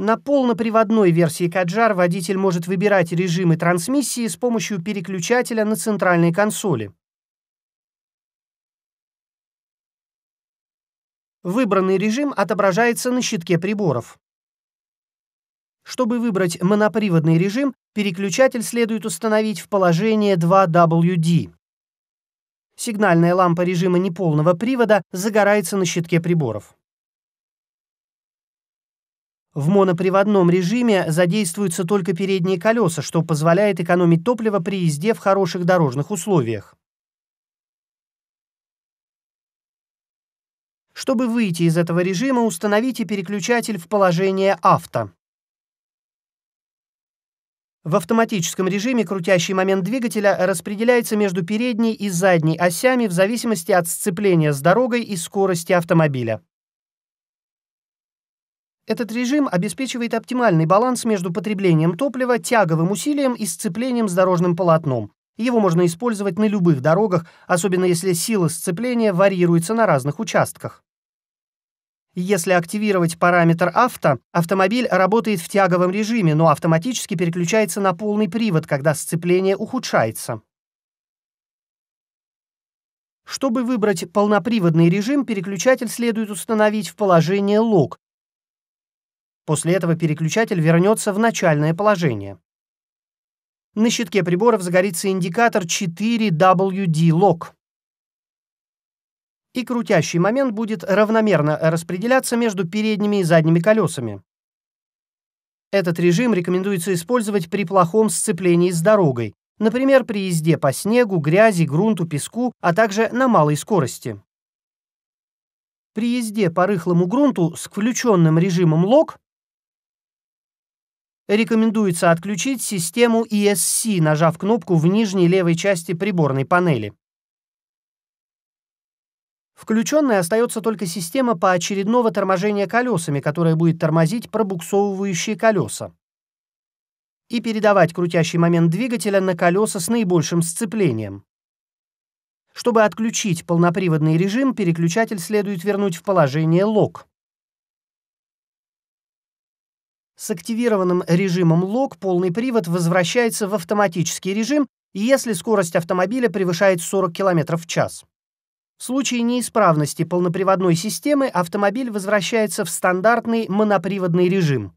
На полноприводной версии Каджар водитель может выбирать режимы трансмиссии с помощью переключателя на центральной консоли. Выбранный режим отображается на щитке приборов. Чтобы выбрать моноприводный режим, переключатель следует установить в положение 2WD. Сигнальная лампа режима неполного привода загорается на щитке приборов. В моноприводном режиме задействуются только передние колеса, что позволяет экономить топливо при езде в хороших дорожных условиях. Чтобы выйти из этого режима, установите переключатель в положение «Авто». В автоматическом режиме крутящий момент двигателя распределяется между передней и задней осями в зависимости от сцепления с дорогой и скорости автомобиля. Этот режим обеспечивает оптимальный баланс между потреблением топлива, тяговым усилием и сцеплением с дорожным полотном. Его можно использовать на любых дорогах, особенно если сила сцепления варьируется на разных участках. Если активировать параметр авто, автомобиль работает в тяговом режиме, но автоматически переключается на полный привод, когда сцепление ухудшается. Чтобы выбрать полноприводный режим, переключатель следует установить в положение лог, После этого переключатель вернется в начальное положение. На щитке приборов загорится индикатор 4 wd Lock, И крутящий момент будет равномерно распределяться между передними и задними колесами. Этот режим рекомендуется использовать при плохом сцеплении с дорогой, например, при езде по снегу, грязи, грунту, песку, а также на малой скорости. При езде по рыхлому грунту с включенным режимом Lock рекомендуется отключить систему ESC, нажав кнопку в нижней левой части приборной панели. Включенной остается только система поочередного торможения колесами, которая будет тормозить пробуксовывающие колеса и передавать крутящий момент двигателя на колеса с наибольшим сцеплением. Чтобы отключить полноприводный режим, переключатель следует вернуть в положение лок. С активированным режимом лог полный привод возвращается в автоматический режим, если скорость автомобиля превышает 40 км в час. В случае неисправности полноприводной системы автомобиль возвращается в стандартный моноприводный режим.